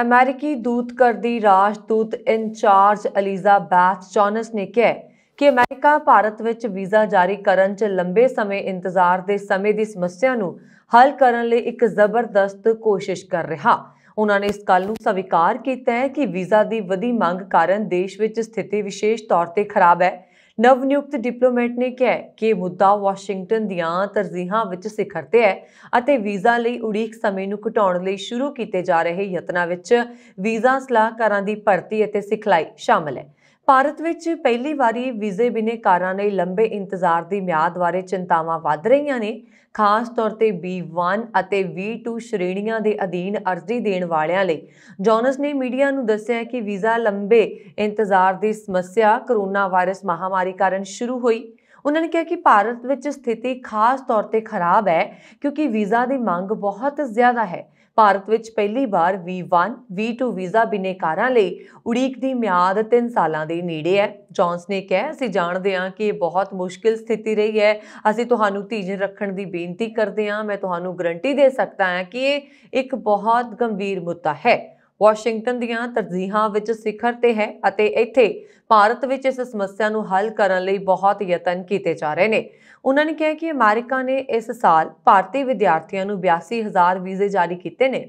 ਅਮਰੀਕੀ ਦੂਤਘਰ ਦੀ ਰਾਜਦੂਤ ਇਨਚਾਰਜ ਅਲੀਜ਼ਾ ਬੈਥ ਚੌਨਸ ਨੇ ਕਿਹਾ ਕਿ ਅਮਰੀਕਾ ਭਾਰਤ ਵਿੱਚ ਵੀਜ਼ਾ ਜਾਰੀ ਕਰਨ 'ਚ ਲੰਬੇ ਸਮੇਂ ਇੰਤਜ਼ਾਰ ਦੇ ਸਮੇਂ ਦੀ ਸਮੱਸਿਆ ਨੂੰ ਹੱਲ ਕਰਨ ਲਈ ਇੱਕ ਜ਼ਬਰਦਸਤ ਕੋਸ਼ਿਸ਼ ਕਰ ਰਿਹਾ ਉਹਨਾਂ ਨੇ ਇਸ ਗੱਲ ਨੂੰ ਸਵੀਕਾਰ ਕੀਤਾ ਹੈ ਕਿ ਵੀਜ਼ਾ ਦੀ ਵਧੀ ਮੰਗ ਕਾਰਨ ਦੇਸ਼ ਵਿੱਚ ਸਥਿਤੀ ਵਿਸ਼ੇਸ਼ ਤੌਰ ਤੇ ਖਰਾਬ ਹੈ ਨਵ ਨਿਯੁਕਤ ਡਿਪਲੋਮੈਟ ਨੇ ਕਿਹਾ ਕਿ ਮੁੱਦਾ ਵਾਸ਼ਿੰਗਟਨ ਦੀਆਂ ਤਰਜੀਹਾਂ ਵਿੱਚ ਸਿਖਰ ਤੇ ਹੈ ਅਤੇ ਵੀਜ਼ਾ ਲਈ ਉਡੀਕ ਸਮੇਂ ਨੂੰ ਘਟਾਉਣ ਲਈ ਸ਼ੁਰੂ ਕੀਤੇ ਜਾ ਰਹੇ ਯਤਨਾਂ ਵਿੱਚ ਵੀਜ਼ਾ ਸਲਾਹਕਾਰਾਂ ਦੀ ਭਰਤੀ ਅਤੇ ਸਿਖਲਾਈ ਸ਼ਾਮਲ ਹੈ ਭਾਰਤ ਵਿੱਚ ਪਹਿਲੀ ਵਾਰੀ ਵੀਜ਼ੇ ਬਿਨੇ ਕਾਰਾਂ ਲਈ ਲੰਬੇ ਇੰਤਜ਼ਾਰ ਦੀ ਮਿਆਦ ਬਾਰੇ ਚਿੰਤਾਵਾਂ ਵੱਧ ਰਹੀਆਂ ਨੇ ਖਾਸ ਤੌਰ ਤੇ B1 ਅਤੇ B2 ਸ਼੍ਰੇਣੀਆਂ ਦੇ ਅਧੀਨ ਅਰਜ਼ੀ ਦੇਣ ਵਾਲਿਆਂ ਲਈ ਜੌਨਸ ਨੇ ਮੀਡੀਆ ਨੂੰ ਦੱਸਿਆ ਕਿ ਵੀਜ਼ਾ ਲੰਬੇ ਇੰਤਜ਼ਾਰ ਦੀ ਸਮੱਸਿਆ ਕੋਰੋਨਾ ਵਾਇਰਸ ਮਹਾਮਾਰੀ ਕਾਰਨ ਸ਼ੁਰੂ ਹੋਈ ਉਹਨਾਂ ਨੇ ਕਿਹਾ ਕਿ ਭਾਰਤ ਵਿੱਚ ਸਥਿਤੀ ਖਾਸ ਤੌਰ ਤੇ ਖਰਾਬ ਹੈ ਕਿਉਂਕਿ ਵੀਜ਼ਾ ਦੀ ਮੰਗ ਬਹੁਤ ਜ਼ਿਆਦਾ ਹੈ ਭਾਰਤ ਵਿੱਚ ਪਹਿਲੀ ਵਾਰ V1 V2 ਵੀਜ਼ਾ ਬਿਨੇਕਾਰਾਂ ਲਈ ਉਡੀਕ ਦੀ ਮਿਆਦ 3 ਸਾਲਾਂ ਦੇ ਨੇੜੇ ਹੈ ਜੌਨਸ ਨੇ ਕਿਹਾ ਅਸੀਂ ਜਾਣਦੇ ਹਾਂ ਕਿ ਇਹ ਬਹੁਤ ਮੁਸ਼ਕਿਲ ਸਥਿਤੀ ਰਹੀ ਹੈ ਅਸੀਂ ਤੁਹਾਨੂੰ ਧੀਰਜ ਰੱਖਣ ਦੀ ਬੇਨਤੀ ਕਰਦੇ ਹਾਂ ਮੈਂ ਤੁਹਾਨੂੰ ਗਰੰਟੀ ਦੇ ਸਕਦਾ ਹਾਂ ਕਿ ਇਹ ਇੱਕ ਬਹੁਤ ਗੰਭੀਰ ਮੁੱਦਾ ਹੈ ਵਾਸ਼ਿੰਗਟਨ ਦੀਆਂ ਤਰਜੀਹਾਂ ਵਿੱਚ ਸਿਖਰ ਤੇ ਹੈ ਅਤੇ ਇੱਥੇ ਭਾਰਤ ਵਿੱਚ ਇਸ ਸਮੱਸਿਆ ਨੂੰ ਹੱਲ ਕਰਨ ਲਈ ਬਹੁਤ ਯਤਨ ਕੀਤੇ ਜਾ ਰਹੇ ਨੇ ਉਹਨਾਂ ਨੇ ਕਿਹਾ ਕਿ ਅਮਰੀਕਾ ਨੇ ਇਸ ਸਾਲ ਭਾਰਤੀ ਵਿਦਿਆਰਥੀਆਂ ਨੂੰ 82000 ਵੀਜ਼ੇ ਜਾਰੀ ਕੀਤੇ ਨੇ